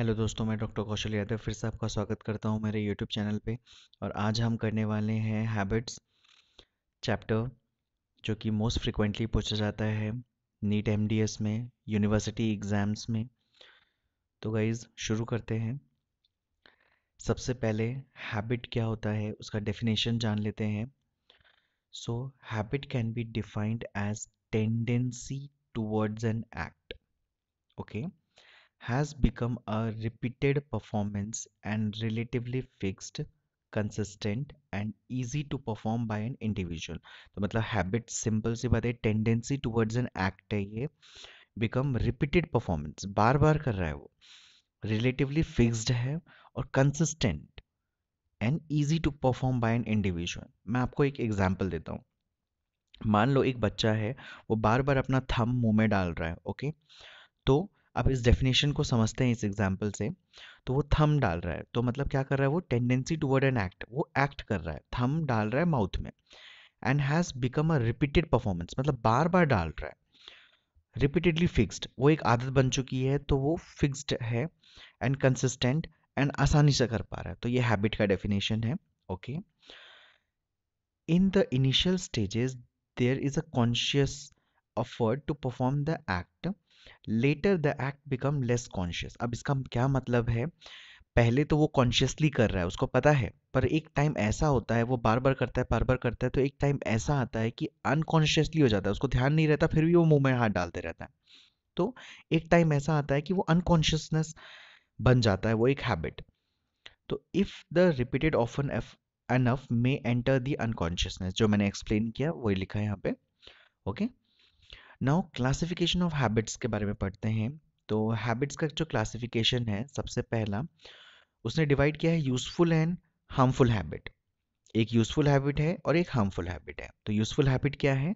Hello दोस्तों मैं doctor कौशल यादव फिर से आपका स्वागत करता हूं मेरे यूट्यूब चैनल पे और आज हम करने वाले हैं हैबिट्स चैप्टर जो कि मोस्ट फ्रिक्वेंटली पूछा जाता है नीट एमडीएस में यूनिवर्सिटी एग्ज़ाम्स में तो गाइज़ शुरू करते हैं सबसे पहले हैबिट क्या होता है उसका डेफिनेशन जान लेते हैं so habit can be defined as tendency towards an act okay okay? has become a repeated performance and relatively fixed consistent and easy to perform by an individual तो मतलब हैबिट सिंपल सी बात है tendency towards an act है ये become repeated performance बार बार कर रहा है वो रिलेटिवली फिक्स्ड है और consistent and easy to perform by an individual मैं आपको एक एग्जाम्पल देता हूँ मान लो एक बच्चा है वो बार बार अपना थम मुंह में डाल रहा है ओके तो अब इस डेफिनेशन को समझते हैं इस एग्जाम्पल से तो वो थम डाल रहा है तो मतलब क्या कर रहा है वो टेंडेंसी टूवर्ड एन एक्ट वो एक्ट कर रहा है थम डाल रहा है माउथ में and has become a repeated performance मतलब बार बार डाल रहा है रिपीटेडली फिक्स्ड वो एक आदत बन चुकी है तो वो फिक्स्ड है एंड कंसिस्टेंट एंड आसानी से कर पा रहा है तो ये हैबिट का डेफिनेशन है okay in the initial stages there is a conscious effort to perform the act later the act become less conscious अब इसका क्या मतलब है पहले तो वो कॉन्शियसली कर रहा है उसको पता है पर एक टाइम ऐसा होता है वो बार बार करता है बार बार करता है तो एक टाइम ऐसा आता है कि अनकॉन्शियसली हो जाता है उसको ध्यान नहीं रहता फिर भी वो मुंह में हाथ डालते रहता है तो एक टाइम ऐसा आता है कि वो अनकॉन्शियसनेस बन जाता है वो एक हैबिट तो if the repeated often enough may enter the unconsciousness जो मैंने एक्सप्लेन किया वही लिखा है यहाँ पे okay okay? Now classification of habits के बारे में पढ़ते हैं तो हैबिट्स का जो क्लासिफिकेशन है सबसे पहला उसने डिवाइड किया है यूजफुल एंड हार्मफुल हैबिट एक यूजफुल हैबिट है और एक हार्मफुल हैबिट है तो यूजफुल हैबिट क्या है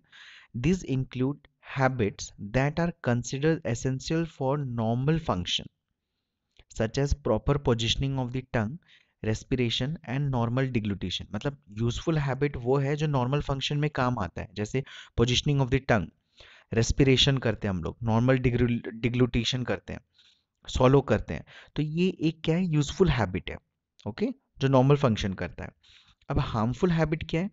this include habits that are consider essential for normal function such as proper positioning of the tongue respiration and normal deglutition मतलब useful habit वो है जो नॉर्मल फंक्शन में काम आता है जैसे positioning of the tongue respiration करते हैं हम लोग नॉर्मल डिग्लूटेशन करते हैं सॉलो करते हैं तो ये एक क्या है यूजफुल हैबिट है ओके जो नॉर्मल फंक्शन करता है अब हार्मफुल हैबिट क्या है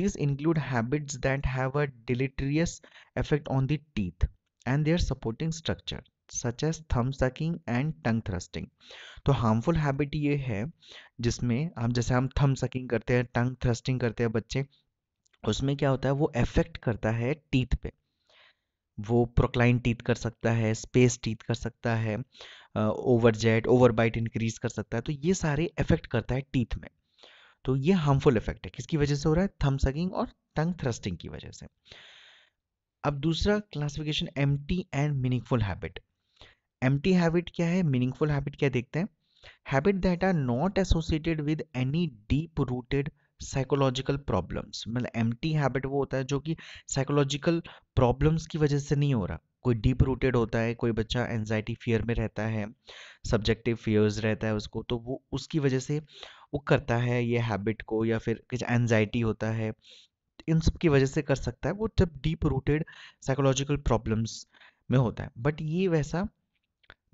this include habits that have a deleterious effect on the teeth and their supporting structure such as thumb sucking and tongue thrusting तो हार्मफुल हैबिट ये है जिसमें हम जैसे हम थम सकिंग करते हैं टंग थ्रस्टिंग करते हैं बच्चे उसमें क्या होता है वो इफेक्ट करता है टीथ पे वो प्रोक्लाइन टीथ कर सकता है स्पेस टीथ कर सकता है overjet overbite increase कर सकता है तो ये सारे इफेक्ट करता है टीथ में तो ये हार्मफुल इफेक्ट है किसकी वजह से हो रहा है थम सगिंग और टंग थ्रस्टिंग की वजह से अब दूसरा क्लासिफिकेशन एम एंड मीनिंगफुल हैबिट एम हैबिट क्या है मीनिंगफुल हैबिट क्या देखते हैं habit that are not associated with any deep rooted psychological problems मतलब एम्प्टी हैबिट वो होता है जो कि साइकोलॉजिकल प्रॉब्लम्स की वजह से नहीं हो रहा कोई डीप रूटेड होता है कोई बच्चा एनजाइटी फियर में रहता है सब्जेक्टिव फियर्स रहता है उसको तो वो उसकी वजह से वो करता है ये हैबिट को या फिर कुछ एनजाइटी होता है इन सब की वजह से कर सकता है वो जब डीप रूटेड साइकोलॉजिकल प्रॉब्लम्स में होता है बट ये वैसा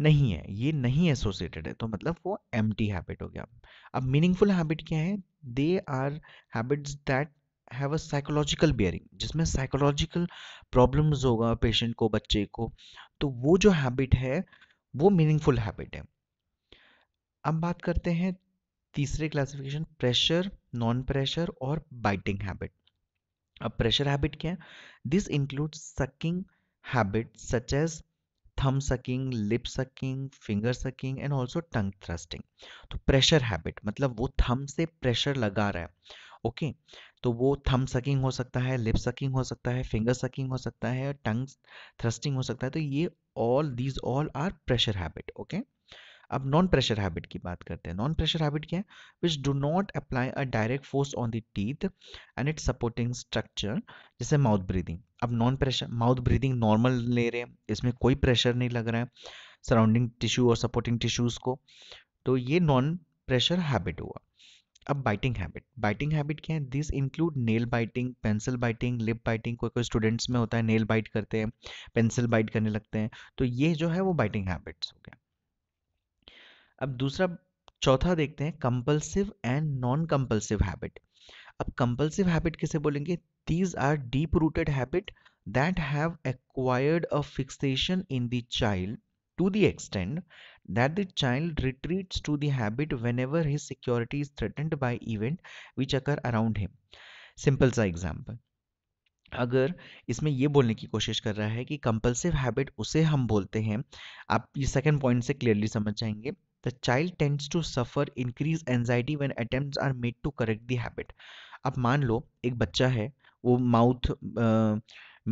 नहीं है ये नहीं एसोसिएटेड है तो मतलब वो एम हैबिट हो गया अब मीनिंगफुल हैबिट क्या है they are habits that have a psychological bearing जिसमें साइकोलॉजिकल प्रॉब्लम्स होगा पेशेंट को बच्चे को तो वो जो हैबिट है वो मीनिंगफुल हैबिट है अब बात करते हैं तीसरे क्लासिफिकेशन प्रेशर नॉन प्रेशर और बाइटिंग हैबिट अब प्रेशर हैबिट क्या है this include sucking habit such as thumb sucking lip sucking finger sucking and also tongue thrusting तो प्रेशर हैबिट मतलब वो थम से प्रेशर लगा रहा है ओके तो वो थम सकिंग हो सकता है लिप सकिंग हो सकता है फिंगर सकिंग हो सकता है टंग थ्रस्टिंग हो सकता है तो ये all these all are pressure habit okay अब नॉन प्रेशर हैबिट की बात करते हैं नॉन प्रेशर हैबिट क्या है which do not apply a direct force on the teeth and it supporting structure जैसे माउथ ब्रीदिंग अब non pressure mouth breathing normal ले रहे हैं इसमें कोई प्रेशर नहीं लग रहा है सराउंडिंग टिश्यू और सपोर्टिंग टिश्यूज को तो ये नॉन प्रेशर हैबिट हुआ अब बाइटिंग हैबिट बाइटिंग हैबिट क्या है this include nail biting pencil biting lip biting कोई कोई स्टूडेंट्स में होता है नेल बाइट करते हैं पेंसिल बाइट करने लगते हैं तो ये जो है वो बाइटिंग हैबिट्स हो गया अब दूसरा चौथा देखते हैं compulsive and non compulsive habit अब कंपल्सिव हैबिट किसे बोलेंगे these are deep rooted habit that have acquired a fixation in the child to the extent that the child retreats to the habit whenever his security is threatened by event which occur around him simple सा example अगर इसमें यह बोलने की कोशिश कर रहा है कि कंपल्सिव हैबिट उसे हम बोलते हैं आप ये सेकेंड पॉइंट से क्लियरली समझ जाएंगे The child tends to suffer increased anxiety when attempts are made to correct the habit. अब मान लो एक बच्चा है वो माउथ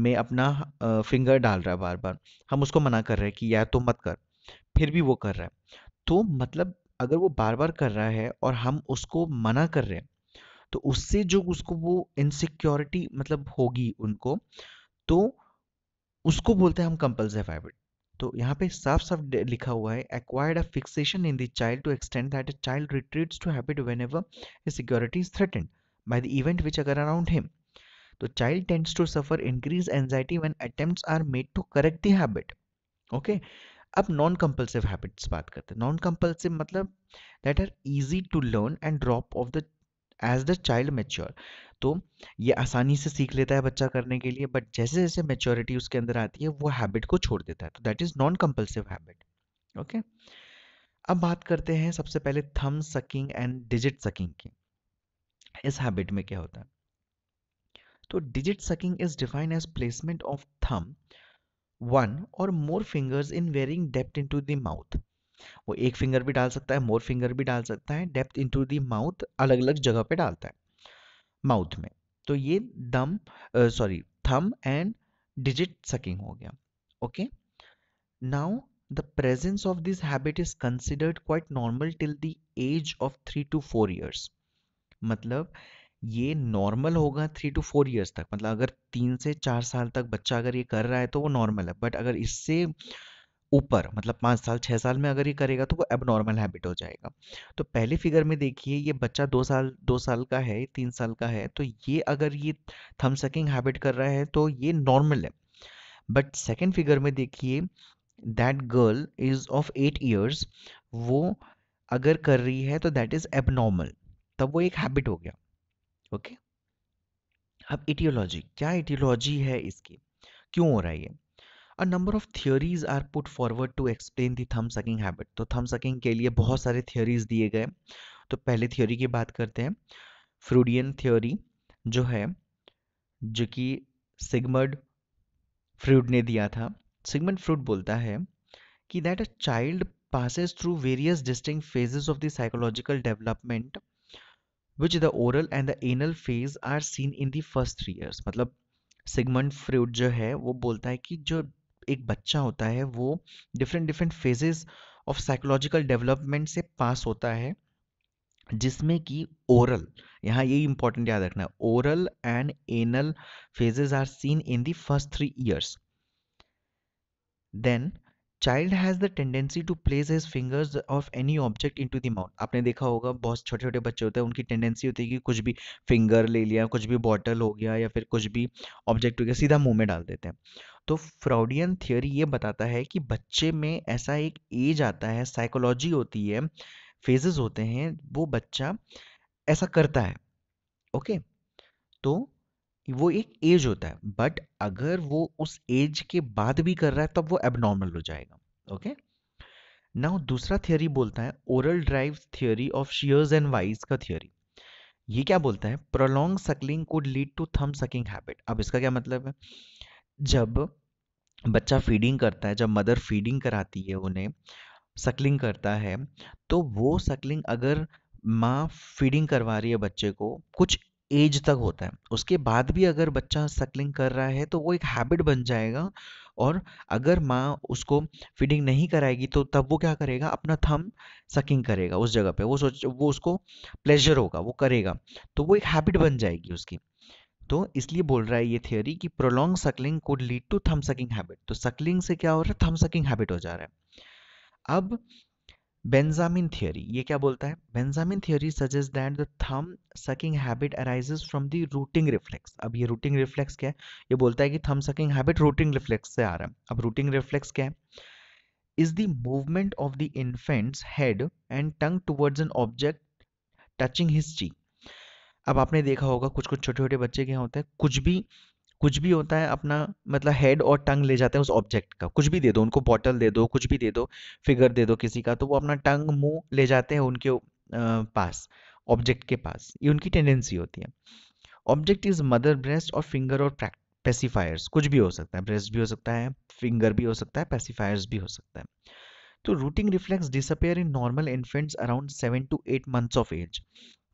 में अपना फिंगर डाल रहा है बार बार हम उसको मना कर रहे हैं कि यार तो मत कर फिर भी वो कर रहा है तो मतलब अगर वो बार बार कर रहा है और हम उसको मना कर रहे हैं तो उससे जो उसको वो इनसिक्योरिटी मतलब होगी उनको तो उसको बोलते हैं हम कंपल्सिव हैबिट तो यहाँ पे साफ साफ लिखा हुआ है acquired a fixation in the child to extent that a child retreats to habit whenever security is threatened by the event which occur around him तो child tends to suffer increase anxiety when attempt are made to correct the habit okay अब non compulsive habits बात करते हैं non compulsive मतलब that are easy to learn and drop off the as the child mature तो ये आसानी से सीख लेता है बच्चा करने के लिए बट जैसे जैसे मेच्योरिटी उसके अंदर आती है वो हैबिट को छोड़ देता है तो that is non compulsive habit okay अब बात करते हैं सबसे पहले थम सकिंग एंड डिजिट सकिंग की इस हैबिट में क्या होता है तो digit sucking is define as placement of thumb one और more fingers in varying varying into the mouth वो एक फिंगर भी डाल सकता है मोर फिंगर भी डाल सकता है डेप्थ इनटू द माउथ अलग अलग जगह पे डालता है माउथ में तो ये दम सॉरी थम एंड डिजिट सकिंग हो गया okay now the presence of this habit is considered quite normal till the age of three to four years मतलब ये नॉर्मल होगा थ्री टू फोर ईयर्स तक मतलब अगर तीन से चार साल तक बच्चा अगर ये कर रहा है तो वो नॉर्मल है बट अगर इससे ऊपर मतलब पाँच साल छः साल में अगर ये करेगा तो वो एबनॉर्मल हैबिट हो जाएगा तो पहले फिगर में देखिए ये बच्चा दो साल दो साल का है तीन साल का है तो ये अगर ये थम सकिंग हैबिट कर रहा है तो ये नॉर्मल है बट सेकेंड फिगर में देखिए that girl is of eight years वो अगर कर रही है तो दैट इज़ एबनॉर्मल तब वो एक हैबिट हो गया ओके okay? अब इटियोलॉजी क्या इटियोलॉजी है इसकी क्यों हो रहा है ये a number of theories are put forward to explain the thumb sucking habit तो थम सकिंग के लिए बहुत सारे थियोरीज दिए गए तो पहले थियोरी की बात करते हैं फ्रूडियन थियोरी जो है जो कि सिगमर्ड फ्रूड ने दिया था सिगमंड फ्रूड बोलता है कि that a child passes through various distinct phases of the psychological development which the oral and the anal phase are seen in the first three years मतलब सिगमंड फ्रूड जो है वो बोलता है कि जो एक बच्चा होता है वो different different phases of psychological development से पास होता है जिसमें कि ओरल यहाँ यही इंपॉर्टेंट याद रखना है oral and anal phases are seen in the first three years then child has the tendency to place his fingers of any object into the mouth आपने देखा होगा बहुत छोटे छोटे बच्चे होते हैं उनकी टेंडेंसी होती है कि कुछ भी फिंगर ले लिया कुछ भी बॉटल हो गया या फिर कुछ भी ऑब्जेक्ट हो गया सीधा मुंह में डाल देते हैं तो फ्रॉडियन थियोरी ये बताता है कि बच्चे में ऐसा एक एज आता है साइकोलॉजी होती है फेजेस होते हैं वो बच्चा ऐसा करता है ओके तो वो एक एज होता है बट अगर वो उस एज के बाद भी कर रहा है तब वो एबनॉर्मल हो जाएगा ओके नाउ दूसरा थियोरी बोलता है oral drive theory of Sears and Wise का थियोरी ये क्या बोलता है prolong suckling could lead to thumb sucking habit अब इसका क्या मतलब है जब बच्चा फीडिंग करता है जब मदर फीडिंग कराती है उन्हें सकलिंग करता है तो वो सकलिंग अगर माँ फीडिंग करवा रही है बच्चे को कुछ एज तक होता है उसके बाद भी अगर बच्चा सकलिंग कर रहा है तो वो एक हैबिट बन जाएगा और अगर माँ उसको फीडिंग नहीं कराएगी तो तब वो क्या करेगा अपना थम सकिंग करेगा उस जगह पे वो सोच वो उसको प्लेजर होगा वो करेगा तो वो एक हैबिट बन जाएगी उसकी तो इसलिए बोल रहा है ये थियोरी कि prolong suckling could lead to thumb sucking habit तो सकलिंग से क्या हो रहा है थम सकिंग हैबिट हो जा रहा है अब बेंजामिन थियोरी ये क्या बोलता है Benjamin theory suggest that the thumb sucking habit arises from the rooting reflex अब ये रूटिंग रिफ्लेक्स क्या है ये बोलता है कि थम सकिंग हैबिट रूटिंग रिफ्लेक्स से आ रहा है अब रूटिंग रिफ्लेक्स क्या है is the movement of the infant's head and tongue towards an object touching his cheek अब आपने देखा होगा कुछ कुछ छोटे छोटे बच्चे क्या होते हैं कुछ भी कुछ भी होता है अपना मतलब हेड और टंग ले जाते हैं उस ऑब्जेक्ट का कुछ भी दे दो उनको बॉटल दे दो कुछ भी दे दो फिगर दे दो किसी का तो वो अपना टंग मुंह ले जाते हैं उनके पास ऑब्जेक्ट के पास ये उनकी टेंडेंसी होती है ऑब्जेक्ट इज मदर ब्रेस्ट और फिंगर और पेसीफायर्स कुछ भी हो सकता है ब्रेस्ट भी हो सकता है फिंगर भी हो सकता है पेसीफायर्स भी हो सकता है तो rooting reflex disappear in normal infants around seven to eight months of age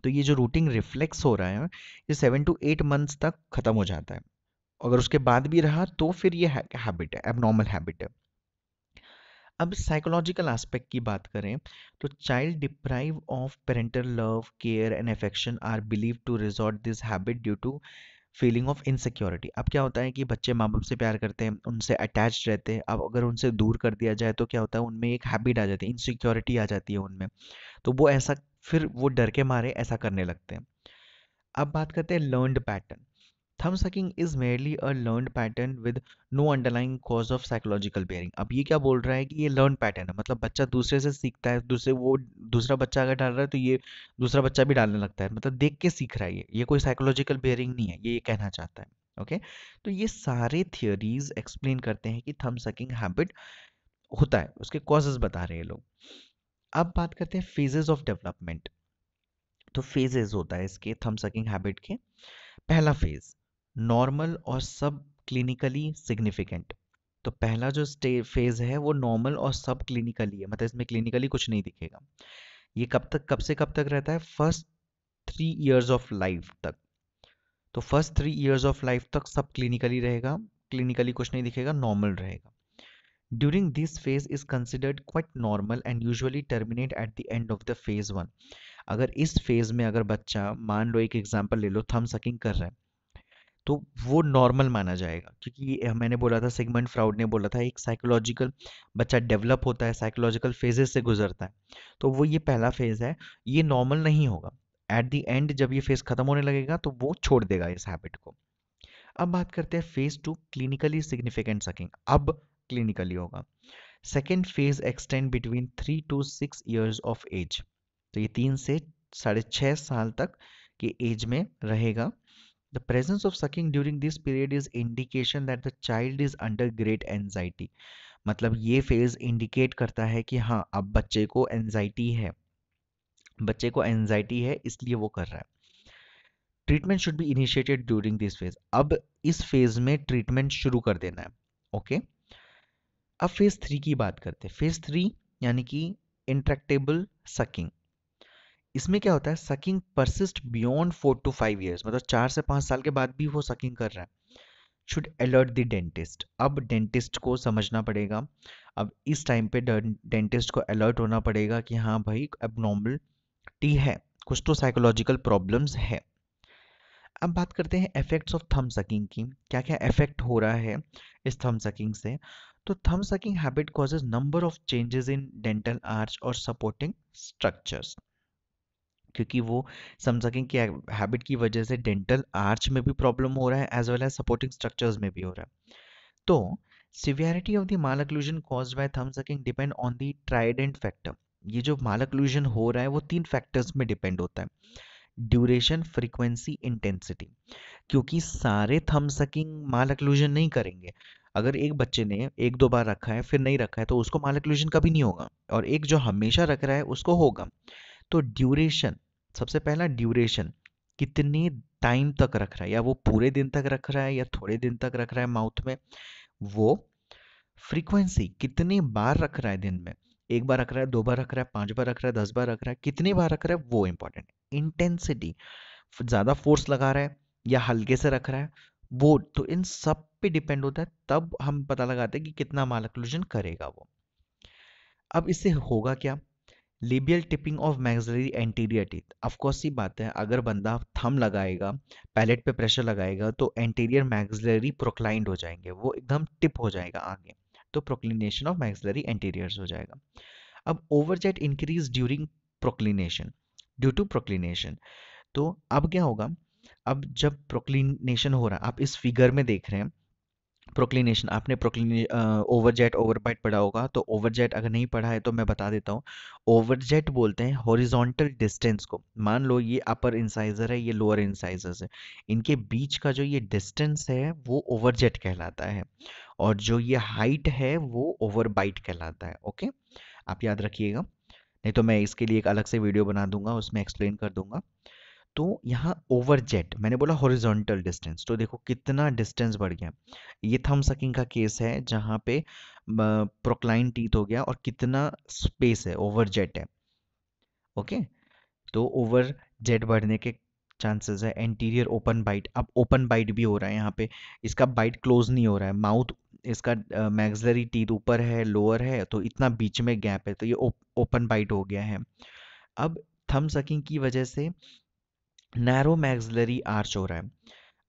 तो ये जो रूटिंग रिफ्लेक्स हो रहा है ये सेवन टू एट मंथ्स तक ख़त्म हो जाता है अगर उसके बाद भी रहा तो फिर ये हैबिट है एबनॉर्मल हैबिट है अब साइकोलॉजिकल एस्पेक्ट की बात करें तो child deprive of parental love care and affection are believe to resort this habit due to feeling of insecurity अब क्या होता है कि बच्चे माँ बाप से प्यार करते हैं उनसे अटैच रहते हैं अब अगर उनसे दूर कर दिया जाए तो क्या होता है उनमें एक हैबिट आ जाती है इनसिक्योरिटी आ जाती है उनमें तो वो ऐसा फिर वो डर के मारे ऐसा करने लगते हैं अब बात करते हैं learned pattern thumb sucking is merely a learn pattern with no underlying cause of psychological bearing अब ये क्या बोल रहा है कि ये लर्न पैटर्न है मतलब बच्चा दूसरे से सीखता है दूसरे वो दूसरा बच्चा अगर डाल रहा है तो ये दूसरा बच्चा भी डालने लगता है मतलब देख के सीख रहा है ये ये कोई साइकोलॉजिकल बेयरिंग नहीं है ये ये कहना चाहता है ओके तो ये सारे थियोरीज एक्सप्लेन करते हैं कि थम सकिंग हैबिट होता है उसके कॉजेज बता रहे हैं लोग अब बात करते हैं फेजेज ऑफ डेवलपमेंट तो फेजेज होता है इसके थम सकिंग हैबिट के पहला फेज़ नॉर्मल और सब क्लिनिकली सिग्निफिकेंट तो पहला जो स्टे फेज़ है वो नॉर्मल और सब क्लिनिकली है मतलब इसमें क्लिनिकली कुछ नहीं दिखेगा ये कब तक कब से कब तक रहता है first three years of life तक तो first three years of life तक सब क्लिनिकली रहेगा क्लिनिकली कुछ नहीं दिखेगा नॉर्मल रहेगा during this phase is considered quite normal and usually terminate at the end of the phase one अगर इस फेज में अगर बच्चा मान लो एक एग्जाम्पल ले लो थम सकिंग कर रहा है तो वो नॉर्मल माना जाएगा क्योंकि ये मैंने बोला था सिगमंड फ्राउड ने बोला था एक साइकोलॉजिकल बच्चा डेवलप होता है साइकोलॉजिकल फेजेस से गुजरता है तो वो ये पहला फेज़ है ये नॉर्मल नहीं होगा एट दी एंड जब ये फेज़ ख़त्म होने लगेगा तो वो छोड़ देगा इस हैबिट को अब बात करते हैं phase two clinically significant sucking अब क्लिनिकली होगा second phase extend between three to six years of age तो ये तीन से साढ़े छः साल तक की एज में रहेगा The presence of sucking during this period is indication that the child is under great anxiety. मतलब ये फेज इंडिकेट करता है कि हाँ अब बच्चे को एनजाइटी है बच्चे को एनजाइटी है इसलिए वो कर रहा है treatment should be initiated during this phase अब इस फेज में ट्रीटमेंट शुरू कर देना है ओके okay? अब फेज थ्री की बात करते हैं फेज थ्री यानी कि इंट्रेक्टेबल सकिंग इसमें क्या होता है sucking persist beyond four to five years मतलब चार से पाँच साल के बाद भी वो सकिंग कर रहा है शुड अलर्ट द डेंटिस्ट अब डेंटिस्ट को समझना पड़ेगा अब इस टाइम पे डेंटिस्ट को अलर्ट होना पड़ेगा कि हाँ भाई अब टी है कुछ तो साइकोलॉजिकल प्रॉब्लम्स है अब बात करते हैं इफेक्ट्स ऑफ थम सकिंग की क्या क्या इफेक्ट हो रहा है इस थम सकिंग से तो thumb sucking habit causes number of changes in dental arch और सपोर्टिंग स्ट्रक्चर्स क्योंकि वो समझ सकें कि हैबिट की वजह से डेंटल आर्च में भी प्रॉब्लम हो रहा है as well as supporting structures में भी हो रहा है तो severity of the malocclusion cause by thumb sucking depend on the trident factor ये जो माल हो रहा है वो तीन फैक्टर्स में डिपेंड होता है ड्यूरेशन फ्रीक्वेंसी इंटेंसिटी क्योंकि सारे थम सकिंग मालक्लूजन नहीं करेंगे अगर एक बच्चे ने एक दो बार रखा है फिर नहीं रखा है तो उसको मालक्लूजन कभी नहीं होगा और एक जो हमेशा रख रहा है उसको होगा तो ड्यूरेशन सबसे पहला ड्यूरेशन कितने टाइम तक रख रहा है या वो पूरे दिन तक रख रहा है या थोड़े दिन तक रख रहा है माउथ में वो फ्रीक्वेंसी कितनी बार रख रहा है दिन में एक बार रख रहा है दो बार रख रहा है पांच बार रख रहा है दस बार रख रहा है कितनी बार रख रहा है वो इंपॉर्टेंट इंटेंसिटी ज़्यादा फोर्स लगा रहा है या हल्के से रख रहा है वो तो इन सब पे डिपेंड होता है तब हम पता लगाते हैं कि कितना माल करेगा वो अब इससे होगा क्या labial tipping of maxillary anterior teeth of course ये बात है अगर बंदा थम लगाएगा पैलेट पे प्रेशर लगाएगा तो एंटीरियर मैगजलरी प्रोक्लाइंड हो जाएंगे वो एकदम टिप हो जाएगा आगे तो प्रोक्लिनेशन ऑफ मैगजलरी एंटीरियर्स हो जाएगा अब overjet increase during proclination due to proclination तो अब क्या होगा अब जब प्रोक्लिनेशन हो रहा है आप इस फिगर में देख रहे हैं प्रोक्लिनेशन आपने प्रोक्लिने ओवरजेट ओवरबाइट पढ़ा होगा तो ओवरजेट अगर नहीं पढ़ा है तो मैं बता देता हूँ ओवरजेट बोलते हैं हॉरिजॉन्टल डिस्टेंस को मान लो ये अपर इंसाइजर है ये लोअर इंसाइजर है इनके बीच का जो ये डिस्टेंस है वो ओवरजेट कहलाता है और जो ये हाइट है वो ओवरबाइट कहलाता है ओके आप याद रखिएगा नहीं तो मैं इसके लिए एक अलग से वीडियो बना दूंगा उसमें एक्सप्लेन कर दूंगा तो यहाँ ओवर जेट मैंने बोला हॉरिजॉन्टल डिस्टेंस तो देखो कितना डिस्टेंस बढ़ गया ये थम सकिंग का केस है जहाँ पे प्रोक्लाइन टीथ हो गया और कितना स्पेस है ओवर जेट है ओके तो ओवर जेट बढ़ने के चांसेस है एंटीरियर ओपन बाइट अब ओपन बाइट भी हो रहा है यहाँ पे इसका बाइट क्लोज नहीं हो रहा है माउथ इसका मैगजरी टीथ ऊपर है लोअर है तो इतना बीच में गैप है तो ये ओपन बाइट हो गया है अब थम सकिंग की वजह से नैरो मैग्जलरी आर्च हो रहा है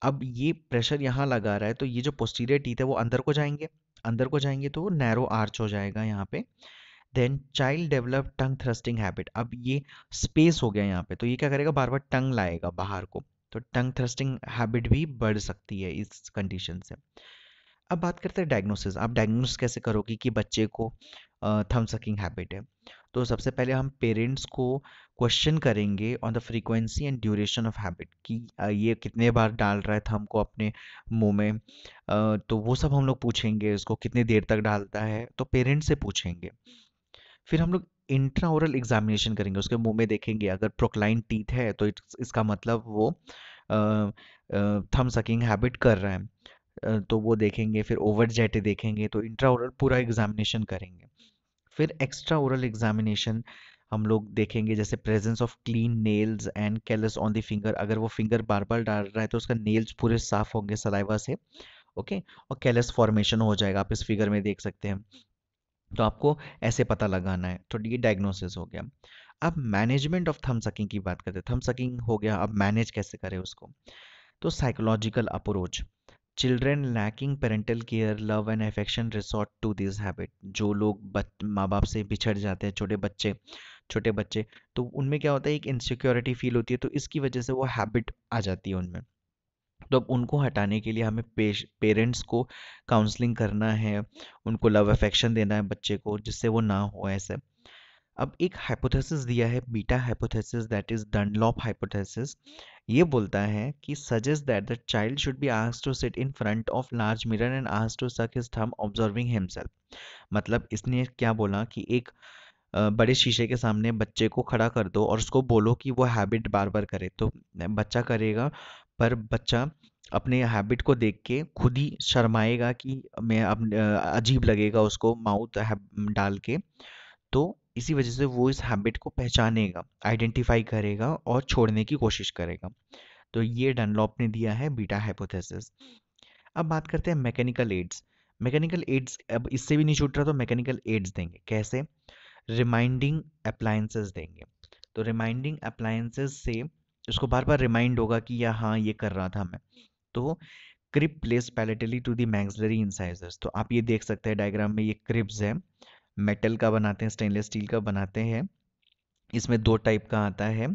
अब ये प्रेशर यहाँ लगा रहा है तो ये जो पोस्टीरियर टीथ है वो अंदर को जाएंगे अंदर को जाएंगे तो नैरो आर्च हो जाएगा यहाँ पे then child develop tongue thrusting habit अब ये स्पेस हो गया यहाँ पे तो ये क्या करेगा बार बार टंग लाएगा बाहर को तो टंग थ्रस्टिंग हैबिट भी बढ़ सकती है इस कंडीशन से अब बात करते हैं डायग्नोसिस आप डायग्नोस कैसे करोगे कि बच्चे को थम सकिंग हैबिट है तो सबसे पहले हम पेरेंट्स को क्वेश्चन करेंगे on the frequency and duration of habit कि ये कितने बार डाल रहा है थम को अपने मुंह में तो वो सब हम लोग पूछेंगे इसको कितनी देर तक डालता है तो पेरेंट्स से पूछेंगे फिर हम लोग इंट्रा ओरल एग्जामिनेशन करेंगे उसके मुंह में देखेंगे अगर प्रोक्लाइन टीथ है तो इसका मतलब वो थम सकिंग हैबिट कर रहा है तो वो देखेंगे फिर ओवर जेट देखेंगे तो इंट्रा ओरल पूरा एग्जामिनेशन करेंगे फिर एक्स्ट्रा ओरल एग्जामिनेशन हम लोग देखेंगे जैसे presence of clean nails and callus on the finger अगर वो फिंगर बार बार डाल रहा है तो उसका नेल्स पूरे साफ होंगे सलाइवा से ओके okay? और कैलस फॉर्मेशन हो जाएगा आप इस फिगर में देख सकते हैं तो आपको ऐसे पता लगाना है तो ये डायग्नोसिस हो गया अब मैनेजमेंट ऑफ थम सकिंग की बात करते हैं थम सकिंग हो गया अब मैनेज कैसे करें उसको तो psychological approach children lacking parental care love and affection resort to this habit जो लोग माँ बाप से बिछड़ जाते हैं छोटे बच्चे छोटे बच्चे तो उनमें क्या होता है एक इनसिक्योरिटी फील होती है तो इसकी वजह से वो हैबिट आ जाती है उनमें तो अब उनको हटाने के लिए हमें पेरेंट्स को काउंसलिंग करना है उनको लव अफेक्शन देना है बच्चे को जिससे वो ना हो ऐसे अब एक हाइपोथेसिस दिया है beta hypothesis that is Dunlop hypothesis ये बोलता है कि suggest that the child should be ask to sit in front of large mirror and ask to suck his thumb observing himself मतलब इसने क्या बोला कि एक बड़े शीशे के सामने बच्चे को खड़ा कर दो और उसको बोलो कि वो हैबिट बार बार करे तो बच्चा करेगा पर बच्चा अपने हैबिट को देख के खुद ही शर्माएगा कि मैं अजीब लगेगा उसको माउथ डाल के तो इसी वजह से वो इस हैबिट को पहचानेगा आइडेंटिफाई करेगा और छोड़ने की कोशिश करेगा तो ये डनलॉप ने दिया है बीटा हाइपोथेसिस अब बात करते हैं मैकेनिकल एड्स मैकेनिकल एड्स अब इससे भी नहीं छूट रहा तो मैकेनिकल एड्स देंगे कैसे रिमाइंडिंग अप्लायंसेस देंगे तो रिमाइंडिंग अप्लायंसेस से उसको बार बार रिमाइंड होगा कि या हाँ ये कर रहा था मैं तो crib place palatally to the maxillary incisors तो आप ये देख सकते हैं डायग्राम में ये क्रिप्स है मेटल का बनाते हैं स्टेनलेस स्टील का बनाते हैं इसमें दो टाइप का आता है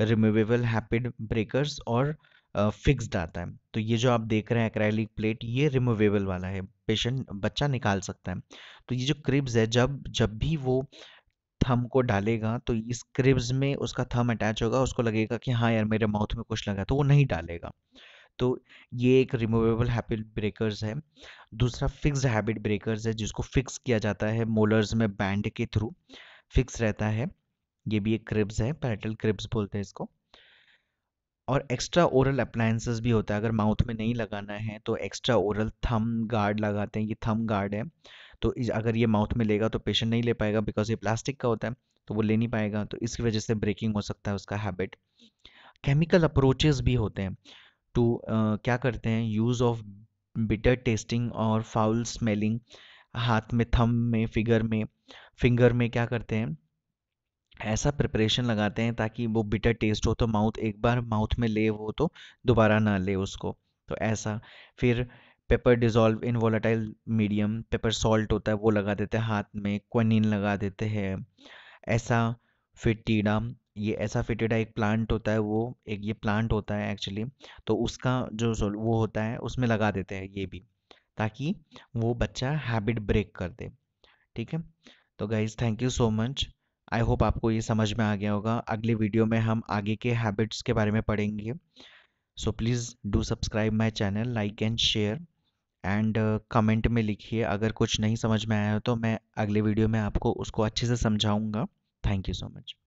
रिमूवेबल हैपिड ब्रेकर्स और फिक्स्ड आता है तो ये जो आप देख रहे हैं एक्रैलिक प्लेट ये रिमूवेबल वाला है पेशेंट बच्चा निकाल सकता है तो ये जो क्रिब्स है जब जब भी वो थम को डालेगा तो इस क्रिब्स में उसका थम अटैच होगा उसको लगेगा कि हाँ यार मेरे माउथ में कुछ लगा तो वो नहीं डालेगा तो ये एक रिमूवेबल हैबिट ब्रेकर्स है दूसरा फिक्स हैबिट ब्रेकर्स है जिसको फिक्स किया जाता है मोलर्स में बैंड के थ्रू फिक्स रहता है ये भी एक क्रिब्स है पैरेटल क्रिब्स बोलते हैं इसको और एक्स्ट्रा ओरल अप्लायंसेस भी होता है अगर माउथ में नहीं लगाना है तो एक्स्ट्रा ओरल थम गार्ड लगाते हैं ये थम गार्ड है तो अगर ये माउथ में लेगा तो पेशेंट नहीं ले पाएगा बिकॉज ये प्लास्टिक का होता है तो वो ले नहीं पाएगा तो इसकी वजह से ब्रेकिंग हो सकता है उसका हैबिट केमिकल अप्रोचेस भी होते हैं टू क्या करते हैं यूज़ ऑफ बिटर टेस्टिंग और फाउल स्मेलिंग हाथ में थम में फिगर में फिंगर में क्या करते हैं ऐसा प्रिपरेशन लगाते हैं ताकि वो बिटर टेस्ट हो तो माउथ एक बार माउथ में ले वो तो दोबारा ना ले उसको तो ऐसा फिर pepper dissolve in volatile medium pepper salt होता है वो लगा देते हैं हाथ में क्वनिन लगा देते हैं ऐसा फिर टीडा ये ऐसा फिटेड है एक प्लांट होता है वो एक ये प्लांट होता है एक्चुअली तो उसका जो वो होता है उसमें लगा देते हैं ये भी ताकि वो बच्चा हैबिट ब्रेक कर दे ठीक है तो guys thank you so much I hope आपको ये समझ में आ गया होगा अगले वीडियो में हम आगे के हैबिट्स के बारे में पढ़ेंगे so please do subscribe my channel like and share and comment में लिखिए अगर कुछ नहीं समझ में आया हो तो मैं अगले वीडियो में आपको उसको अच्छे से समझाऊंगा थैंक यू सो मच